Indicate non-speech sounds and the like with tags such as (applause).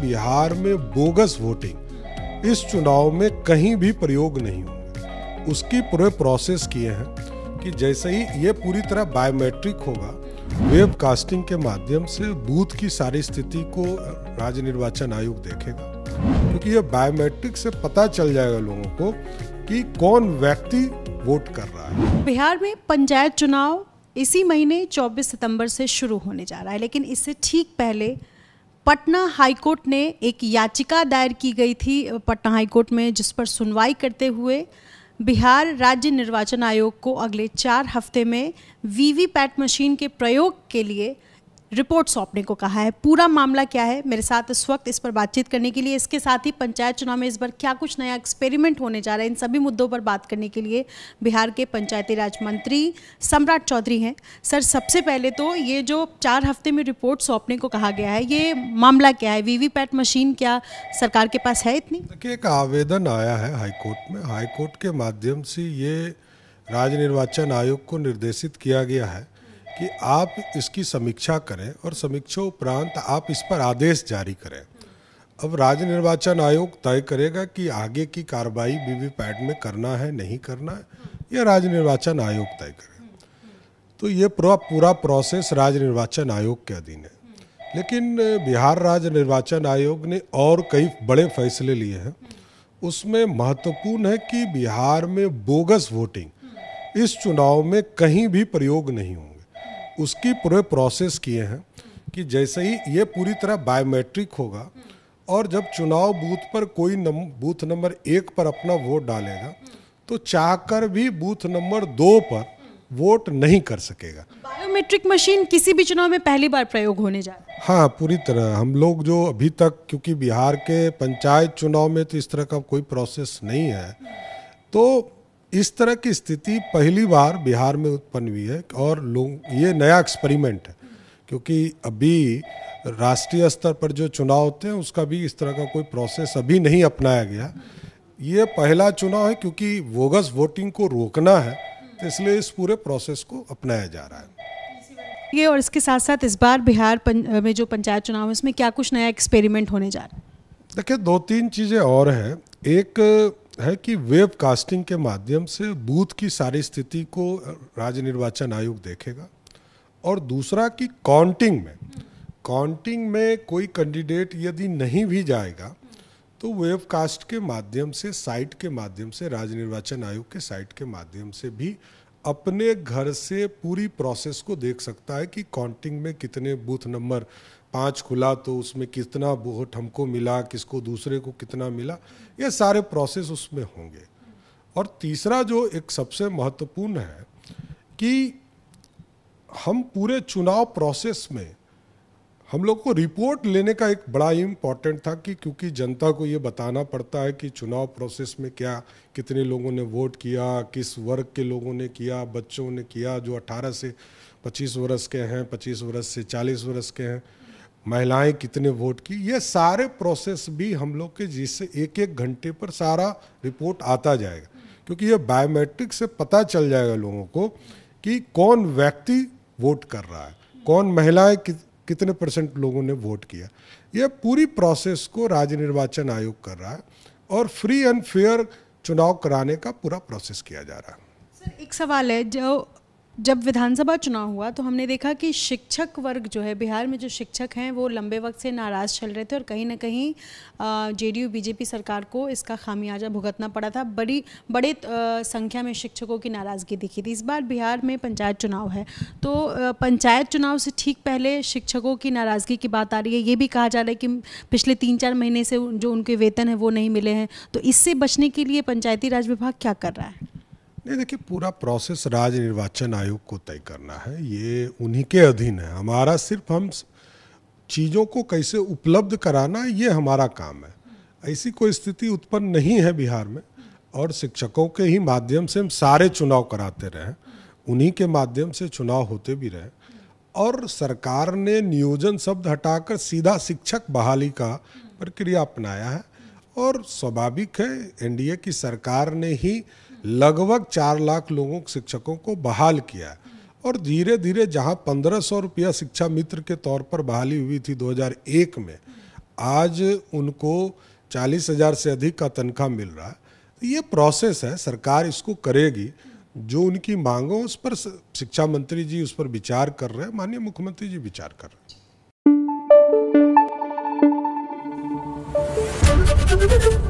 बिहार में bogus voting इस चुनाव में कहीं भी प्रयोग नहीं होंगे उसकी पूरे प्रोसेस किए हैं कि जैसे ही ये पूरी तरह बायोमेट्रिक होगा वेब कास्टिंग के माध्यम से बूथ की सारी स्थिति को राज्य निर्वाचन आयोग देखेगा क्योंकि ये बायोमेट्रिक से पता चल जाएगा लोगों को कि कौन व्यक्ति वोट कर रहा है बिहार में पंचायत चुनाव इसी महीने 24 सितंबर से शुरू होने जा रहा है लेकिन इससे ठीक पहले पटना हाईकोर्ट ने एक याचिका दायर की गई थी पटना हाईकोर्ट में जिस पर सुनवाई करते हुए बिहार राज्य निर्वाचन आयोग को अगले चार हफ्ते में वीवीपैट मशीन के प्रयोग के लिए रिपोर्ट सौंपने को कहा है पूरा मामला क्या है मेरे साथ इस वक्त इस पर बातचीत करने के लिए इसके साथ ही पंचायत चुनाव में इस बार क्या कुछ नया एक्सपेरिमेंट होने जा रहा है इन सभी मुद्दों पर बात करने के लिए बिहार के पंचायती राज मंत्री सम्राट चौधरी हैं सर सबसे पहले तो ये जो चार हफ्ते में रिपोर्ट सौंपने को कहा गया है ये मामला क्या है वीवीपैट मशीन क्या सरकार के पास है इतनी देखिए एक आवेदन आया है हाईकोर्ट में हाईकोर्ट के माध्यम से ये राज्य निर्वाचन आयोग को निर्देशित किया गया है कि आप इसकी समीक्षा करें और समीक्षा उपरांत आप इस पर आदेश जारी करें अब राज्य निर्वाचन आयोग तय करेगा कि आगे की कार्रवाई वीवीपैट में करना है नहीं करना है या राज्य निर्वाचन आयोग तय करे तो ये पूरा पूरा प्रोसेस राज्य निर्वाचन आयोग के अधीन है लेकिन बिहार राज्य निर्वाचन आयोग ने और कई बड़े फैसले लिए हैं उसमें महत्वपूर्ण है कि बिहार में बोगस वोटिंग इस चुनाव में कहीं भी प्रयोग नहीं हो उसकी पूरे प्रोसेस किए हैं कि जैसे ही ये पूरी तरह बायोमेट्रिक होगा और जब चुनाव बूथ पर कोई नम, बूथ नंबर एक पर अपना वोट डालेगा तो चाहकर भी बूथ नंबर दो पर वोट नहीं कर सकेगा बायोमेट्रिक मशीन किसी भी चुनाव में पहली बार प्रयोग होने जा रहा है हाँ पूरी तरह हम लोग जो अभी तक क्योंकि बिहार के पंचायत चुनाव में तो इस तरह का कोई प्रोसेस नहीं है तो इस तरह की स्थिति पहली बार बिहार में उत्पन्न हुई है और लोग ये नया एक्सपेरिमेंट है क्योंकि अभी राष्ट्रीय स्तर पर जो चुनाव होते हैं उसका भी इस तरह का कोई प्रोसेस अभी नहीं अपनाया गया ये पहला चुनाव है क्योंकि वोगस वोटिंग को रोकना है तो इसलिए इस पूरे प्रोसेस को अपनाया जा रहा है ये और इसके साथ साथ इस बार बिहार में जो पंचायत चुनाव है उसमें क्या कुछ नया एक्सपेरिमेंट होने जा रहा है देखिए दो तीन चीज़ें और हैं एक है कि वेब कास्टिंग के माध्यम से बूथ की सारी स्थिति को राज्य निर्वाचन आयोग देखेगा और दूसरा कि काउंटिंग में काउंटिंग में कोई कैंडिडेट यदि नहीं भी जाएगा तो वेब कास्ट के माध्यम से साइट के माध्यम से राज्य निर्वाचन आयोग के साइट के माध्यम से भी अपने घर से पूरी प्रोसेस को देख सकता है कि काउंटिंग में कितने बूथ नंबर पाँच खुला तो उसमें कितना बोहट हमको मिला किसको दूसरे को कितना मिला ये सारे प्रोसेस उसमें होंगे और तीसरा जो एक सबसे महत्वपूर्ण है कि हम पूरे चुनाव प्रोसेस में हम लोग को रिपोर्ट लेने का एक बड़ा इम्पॉर्टेंट था कि क्योंकि जनता को ये बताना पड़ता है कि चुनाव प्रोसेस में क्या कितने लोगों ने वोट किया किस वर्ग के लोगों ने किया बच्चों ने किया जो 18 से 25 वर्ष के हैं 25 वर्ष से 40 वर्ष के हैं महिलाएं कितने वोट की ये सारे प्रोसेस भी हम लोग के जिससे एक एक घंटे पर सारा रिपोर्ट आता जाएगा क्योंकि ये बायोमेट्रिक से पता चल जाएगा लोगों को कि कौन व्यक्ति वोट कर रहा है कौन महिलाएं कि, कितने परसेंट लोगों ने वोट किया यह पूरी प्रोसेस को राज्य निर्वाचन आयोग कर रहा है और फ्री एंड फेयर चुनाव कराने का पूरा प्रोसेस किया जा रहा है सर एक सवाल है जो जब विधानसभा चुनाव हुआ तो हमने देखा कि शिक्षक वर्ग जो है बिहार में जो शिक्षक हैं वो लंबे वक्त से नाराज़ चल रहे थे और कहीं ना कहीं जेडीयू बीजेपी सरकार को इसका खामियाजा भुगतना पड़ा था बड़ी बड़े संख्या में शिक्षकों की नाराज़गी दिखी थी इस बार बिहार में पंचायत चुनाव है तो पंचायत चुनाव से ठीक पहले शिक्षकों की नाराज़गी की बात आ रही है ये भी कहा जा रहा है कि पिछले तीन चार महीने से जो उनके वेतन है वो नहीं मिले हैं तो इससे बचने के लिए पंचायती राज विभाग क्या कर रहा है नहीं देखिए पूरा प्रोसेस राज्य निर्वाचन आयोग को तय करना है ये उन्हीं के अधीन है हमारा सिर्फ हम चीज़ों को कैसे उपलब्ध कराना ये हमारा काम है ऐसी कोई स्थिति उत्पन्न नहीं है बिहार में और शिक्षकों के ही माध्यम से हम सारे चुनाव कराते रहे उन्हीं के माध्यम से चुनाव होते भी रहे और सरकार ने नियोजन शब्द हटाकर सीधा शिक्षक बहाली का प्रक्रिया अपनाया है और स्वाभाविक है एनडीए की सरकार ने ही लगभग चार लाख लोगों शिक्षकों को बहाल किया और धीरे धीरे जहां पंद्रह सौ रुपया शिक्षा मित्र के तौर पर बहाली हुई थी 2001 में आज उनको चालीस हज़ार से अधिक का तनख्वाह मिल रहा है ये प्रोसेस है सरकार इसको करेगी जो उनकी मांगों उस पर शिक्षा मंत्री जी उस पर विचार कर रहे हैं माननीय मुख्यमंत्री जी विचार कर रहे हैं Thank (laughs) you.